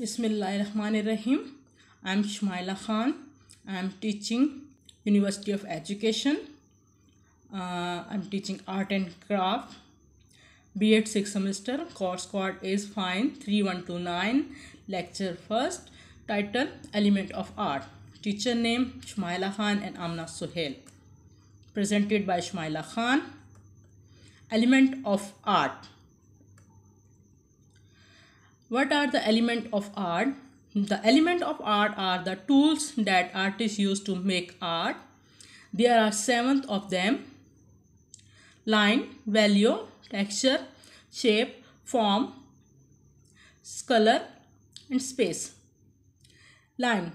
बिसमीम I am Shamaila Khan I am teaching university of education I am teaching art and craft B Ed six semester course code is five three one two nine lecture first title element of art teacher name Shamaila Khan and Amna Suhail presented by Shamaila Khan element of art What are the element of art? The element of art are the tools that artists use to make art. There are seven of them. Line, value, texture, shape, form, color and space. Line.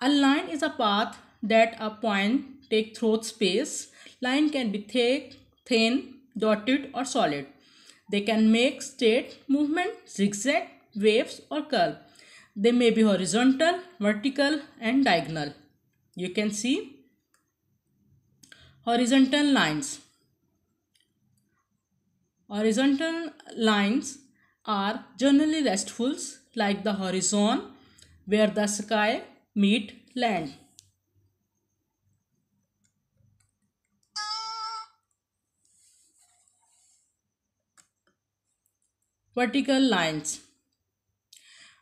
A line is a path that a point take through space. Line can be thick, thin, dotted or solid. They can make straight movement, zigzag waves or curve. They may be horizontal, vertical and diagonal. You can see horizontal lines. Horizontal lines are generally restfuls like the horizon where the sky meet land. vertical lines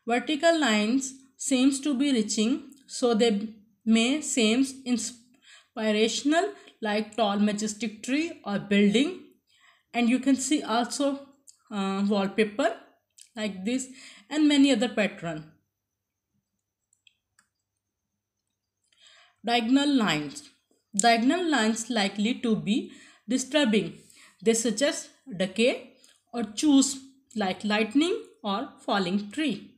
Vertical lines seems to be reaching so they may seem inspirational like tall majestic tree or building and you can see also uh, wallpaper like this and many other pattern. Diagonal lines. Diagonal lines likely to be disturbing. They suggest decay or choose like lightning or falling tree.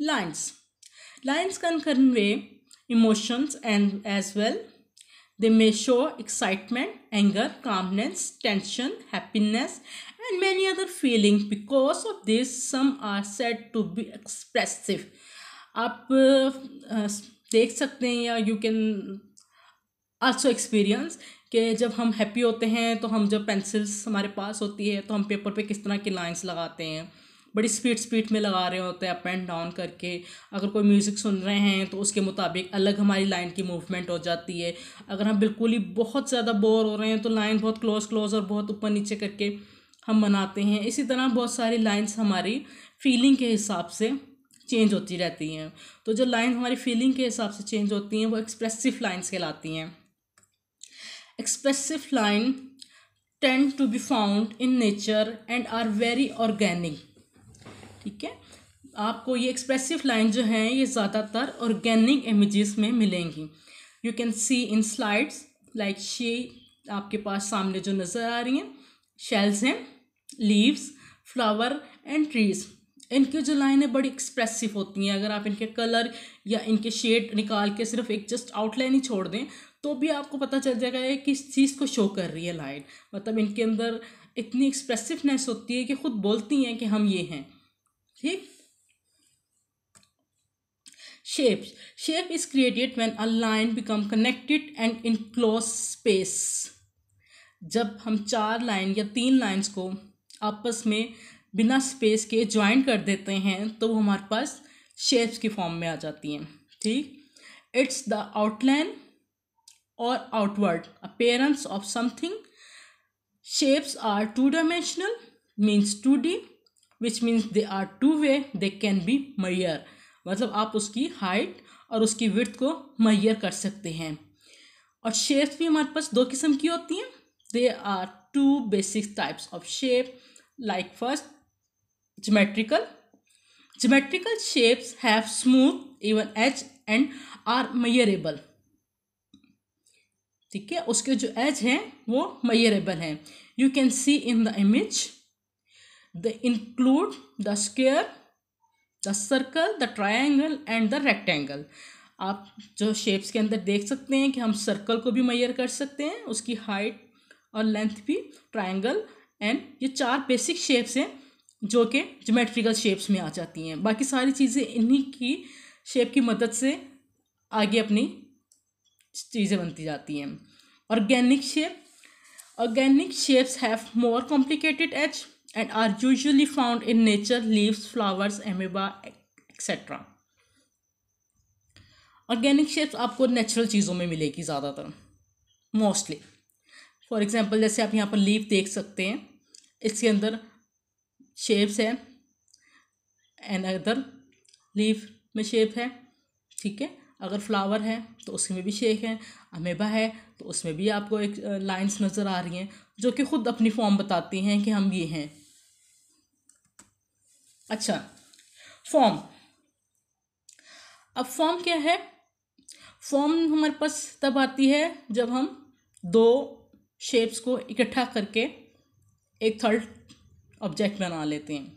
lines. Lines can convey emotions and as well they may show excitement, anger, calmness, tension, happiness and many other feeling Because of this, some are said to be expressive. आप देख सकते हैं या you can also experience कि जब हम happy होते हैं तो हम जब पेंसिल्स हमारे पास होती है तो हम पेपर पे किस तरह की लाइंस लगाते हैं बड़ी स्पीड स्पीड में लगा रहे होते हैं अप एंड डाउन करके अगर कोई म्यूज़िक सुन रहे हैं तो उसके मुताबिक अलग हमारी लाइन की मूवमेंट हो जाती है अगर हम बिल्कुल ही बहुत ज़्यादा बोर हो रहे हैं तो लाइन बहुत क्लोज क्लोज और बहुत ऊपर नीचे करके हम बनाते हैं इसी तरह बहुत सारी लाइन्स हमारी फीलिंग के हिसाब से चेंज होती रहती हैं तो जो लाइन हमारी फीलिंग के हिसाब से चेंज होती हैं वो एक्सप्रेसिव लाइन्स कहलाती हैं expressive line tend to be found in nature and are very organic ठीक है आपको ये एक्सप्रेसिव लाइन जो हैं ये ज़्यादातर ऑर्गेनिक इमेजेस में मिलेंगी you can see in slides like शे आपके पास सामने जो नज़र आ रही हैं शेल्स हैं लीव्स फ्लावर एंड ट्रीज़ इनकी जो लाइन है बड़ी एक्सप्रेसिव होती हैं अगर आप इनके कलर या इनके शेड निकाल के सिर्फ एक जस्ट आउटलाइन ही छोड़ दें तो भी आपको पता चल जाएगा कि किस चीज़ को शो कर रही है लाइन मतलब इनके अंदर इतनी एक्सप्रेसिवनेस होती है कि खुद बोलती हैं कि हम ये हैं ठीक shapes shape is created when a line become connected and enclose space जब हम चार लाइन या तीन लाइंस को आपस में बिना स्पेस के ज्वाइन कर देते हैं तो वो हमारे पास शेप्स की फॉर्म में आ जाती हैं ठीक इट्स द आउटलाइन और outward appearance of something shapes are two dimensional means two D which means they are two way they can be measure मतलब आप उसकी हाइट और उसकी विर्थ को मैयर कर सकते हैं और शेप्स भी हमारे पास दो किस्म की होती हैं they are two basic types of shape like first geometrical geometrical shapes have smooth even edge and are measurable ठीक है उसके जो एज हैं वो मैयरेबल हैं you can see in the image they include the square the circle the triangle and the rectangle आप जो shapes के अंदर देख सकते हैं कि हम सर्कल को भी मैयर कर सकते हैं उसकी हाइट और लेंथ भी ट्राइंगल एंड ये चार बेसिक शेप्स हैं जो कि जोमेट्रिकल शेप्स में आ जाती हैं बाकी सारी चीज़ें इन्हीं की शेप की मदद से आगे अपनी चीज़ें बनती जाती हैं organic shape organic shapes have more complicated edge and are usually found in nature leaves flowers amoeba etcetera organic shapes आपको नेचुरल चीज़ों में मिलेगी ज़्यादातर मोस्टली फॉर एग्जांपल जैसे आप यहाँ पर लीफ देख सकते हैं इसके अंदर शेप्स है एंड अदर लीफ में शेप है ठीक है अगर फ्लावर है तो उसमें भी शेप है अमेबा है तो उसमें भी आपको एक लाइंस नज़र आ रही हैं जो कि खुद अपनी फॉर्म बताती हैं कि हम ये हैं अच्छा फॉर्म अब फॉर्म क्या है फॉर्म हमारे पास तब आती है जब हम दो शेप्स को इकट्ठा करके एक थर्ड ऑब्जेक्ट बना लेते हैं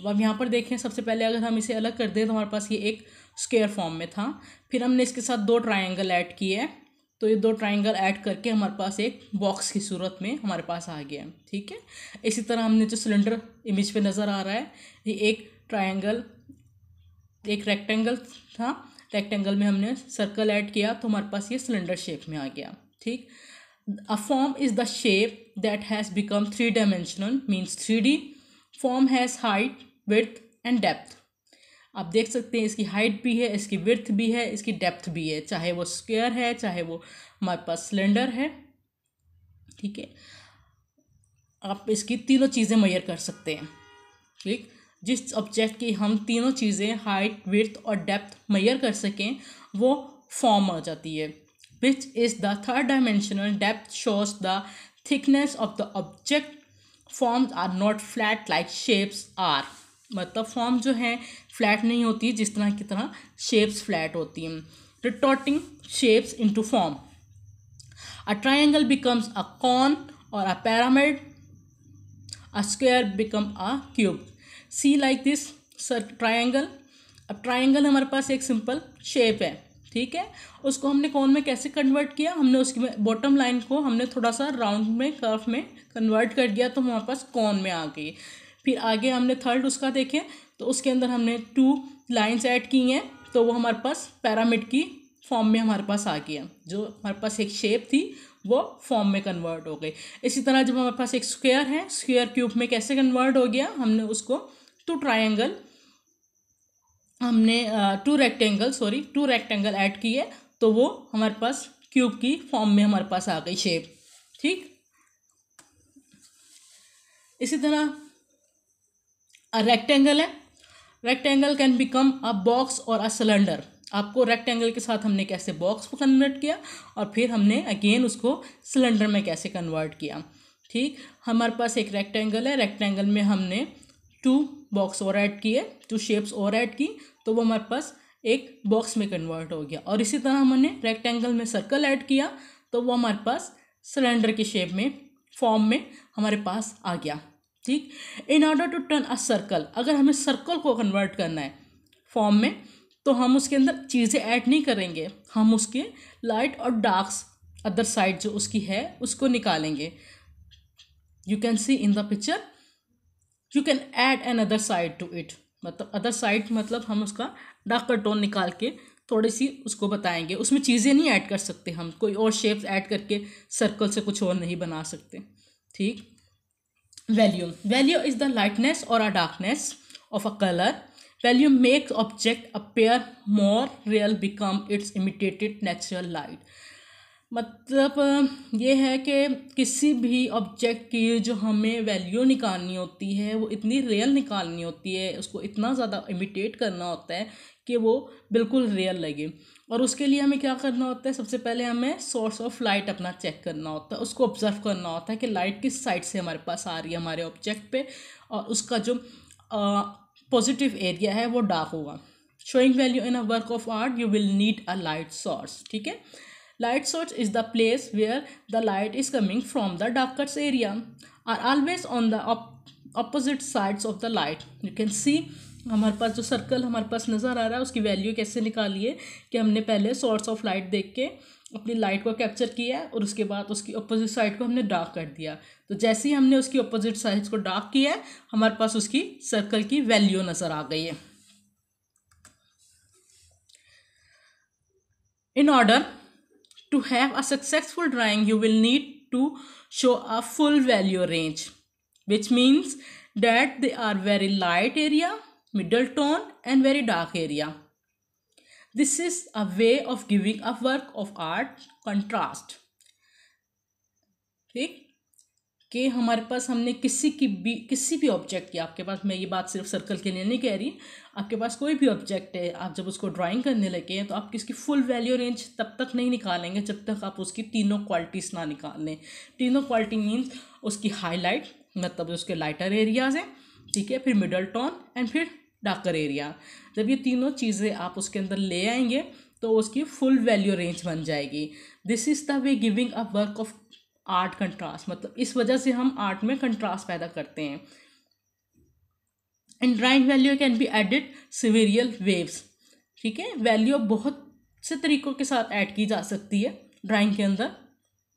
अब आप यहाँ पर देखें सबसे पहले अगर हम इसे अलग कर दें तो हमारे पास ये एक स्केयर फॉर्म में था फिर हमने इसके साथ दो ट्रायंगल ऐड किए तो ये दो ट्राइंगल ऐड करके हमारे पास एक बॉक्स की सूरत में हमारे पास आ गया है ठीक है इसी तरह हमने जो सिलेंडर इमेज पे नज़र आ रहा है ये एक ट्राइंगल एक रेक्टेंगल था रेक्टेंगल में हमने सर्कल ऐड किया तो हमारे पास ये सिलेंडर शेप में आ गया ठीक a form is the shape that has become three dimensional means three form has height width and depth आप देख सकते हैं इसकी हाइट भी है इसकी विर्थ भी है इसकी डेप्थ भी है चाहे वो स्क्वेयर है चाहे वो हमारे पास सिलेंडर है ठीक है आप इसकी तीनों चीज़ें मैयर कर सकते हैं ठीक जिस ऑब्जेक्ट की हम तीनों चीज़ें हाइट विर्थ और डेप्थ मैयर कर सकें वो फॉर्म आ जाती है which is the third dimensional depth shows the thickness of the object forms are not flat like shapes are मतलब फॉर्म जो है फ्लैट नहीं होती जिस तरह की तरह शेप्स फ्लैट होती हैं rotating shapes to form a triangle becomes a cone और a pyramid a square become a cube see like this sir triangle अब ट्राइंगल हमारे पास एक सिंपल शेप है ठीक है उसको हमने कौन में कैसे कन्वर्ट किया हमने उसकी बॉटम लाइन को हमने थोड़ा सा राउंड में कर्व में कन्वर्ट कर दिया तो हमारे पास कौन में आ गई फिर आगे हमने थर्ड उसका देखे तो उसके अंदर हमने टू लाइन्स ऐड की हैं तो वो हमारे पास पैरामिड की फॉर्म में हमारे पास आ गया जो हमारे पास एक शेप थी वो फॉर्म में कन्वर्ट हो गई इसी तरह जब हमारे पास एक स्क्वायर है स्क्वायर क्यूब में कैसे कन्वर्ट हो गया हमने उसको टू ट्राइंगल हमने two rectangle sorry two rectangle add किए तो वो हमारे पास क्यूब की फॉर्म में हमारे पास आ गई शेप ठीक इसी तरह अ रेक्टेंगल है rectangle can become a box और अ सिलेंडर आपको रेक्टेंगल के साथ हमने कैसे बॉक्स को कन्वर्ट किया और फिर हमने अगेन उसको सिलेंडर में कैसे कन्वर्ट किया ठीक हमारे पास एक रेक्टेंगल है रेक्टेंगल में हमने टू बॉक्स और ऐड किए टू शेप्स और ऐड की तो वो हमारे पास एक बॉक्स में कन्वर्ट हो गया और इसी तरह हमने रेक्टेंगल में सर्कल ऐड किया तो वो हमारे पास सिलेंडर की शेप में फॉर्म में हमारे पास आ गया ठीक in order to turn a circle अगर हमें सर्कल को कन्वर्ट करना है फॉर्म में तो हम उसके अंदर चीज़ें ऐड नहीं करेंगे हम उसके लाइट और डार्क्स अदर साइड जो उसकी है उसको निकालेंगे you can see in the picture you can add another side to it मतलब अदर साइड मतलब हम उसका डार्कर टोन निकाल के थोड़ी सी उसको बताएंगे उसमें चीज़ें नहीं ऐड कर सकते हम कोई और शेप्स ऐड करके सर्कल से कुछ और नहीं बना सकते ठीक volume value is the lightness और a darkness of a colour value make object appear more real become its imitated natural light मतलब ये है कि किसी भी ऑब्जेक्ट की जो हमें वैल्यू निकालनी होती है वो इतनी रियल निकालनी होती है उसको इतना ज़्यादा इमिटेट करना होता है कि वो बिल्कुल रियल लगे और उसके लिए हमें क्या करना होता है सबसे पहले हमें सोर्स ऑफ लाइट अपना चेक करना होता है उसको ऑब्जर्व करना होता है कि लाइट किस साइड से हमारे पास आ रही है हमारे ऑब्जेक्ट पे और उसका जो पॉजिटिव एरिया है वो डार्क होगा showing value in a work of art you will need a light source ठीक है source is the place where the light is coming from the the area are always on the the opposite sides of the light you can see हमारे पास जो circle हमारे पास नज़र आ रहा है उसकी वैल्यू कैसे निकालिए कि हमने पहले सोर्स ऑफ लाइट देख के अपनी लाइट को कैप्चर किया है और उसके बाद उसकी अपोजिट साइड को हमने डार्क कर दिया तो जैसे ही हमने उसकी अपोजिट साइड को डार्क किया है हमारे पास उसकी सर्कल की वैल्यू नज़र आ गई है in order to have a successful drawing you will need to show a full value range which means that they are very light area, middle tone and very dark area. This is a way of giving a work of art contrast. ठीक के हमारे पास हमने किसी की भी किसी भी object की आपके पास मैं ये बात सिर्फ सर्कल के लिए नहीं कह रही आपके पास कोई भी ऑब्जेक्ट है आप जब उसको ड्राइंग करने लगे हैं तो आप किसकी फुल वैल्यू रेंज तब तक नहीं निकालेंगे जब तक आप उसकी तीनों क्वालिटीज़ ना निकाल लें तीनों क्वालिटी मीन्स उसकी हाईलाइट मतलब जो उसके लाइटर एरियाज हैं ठीक है फिर मिडल टोन एंड फिर डार्कर एरिया जब ये तीनों चीज़ें आप उसके अंदर ले आएंगे तो उसकी फुल वैल्यू रेंज बन जाएगी this is the way giving a work of art contrast मतलब इस वजह से हम आर्ट में कंट्रास्ट पैदा करते हैं in drawing value can be added several waves ठीक है वैल्यू बहुत से तरीक़ों के साथ ऐड की जा सकती है ड्राइंग के अंदर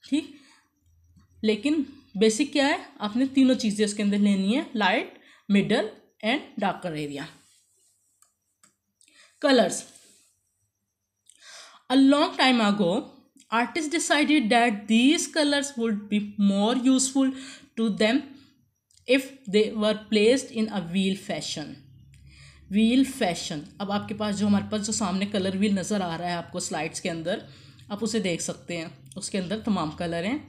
ठीक लेकिन बेसिक क्या है आपने तीनों चीज़ें उसके अंदर लेनी है light middle and darker area colours a long time ago artist decided that these colours would be more useful to them if they were placed in a wheel fashion wheel fashion अब आपके पास जो हमारे पास जो सामने colour wheel नज़र आ रहा है आपको स्लाइड्स के अंदर आप उसे देख सकते हैं उसके अंदर तमाम कलर हैं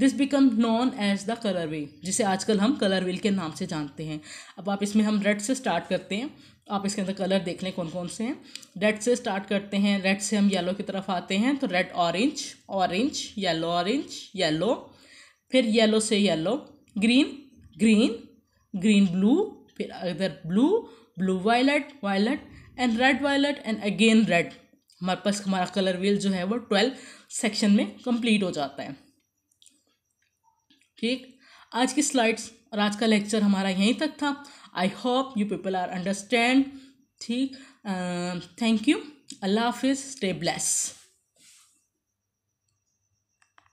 this become known as the colour wheel जिसे आजकल हम कलर व्हील के नाम से जानते हैं अब आप इसमें हम रेड से स्टार्ट करते हैं आप इसके अंदर कलर देख लें कौन कौन से हैं रेड से स्टार्ट करते हैं रेड से हम येलो की तरफ आते हैं तो red orange orange yellow orange yellow फिर येलो से yellow green green green blue फिर other blue blue violet violet and red violet and again red हमारे पास हमारा कलर व्हील जो है वो ट्वेल्व सेक्शन में कंप्लीट हो जाता है ठीक आज की स्लाइड्स और आज का लेक्चर हमारा यहीं तक था I hope you people are understand ठीक थैंक uh, यू अल्लाह हाफिज़ स्टे ब्लेस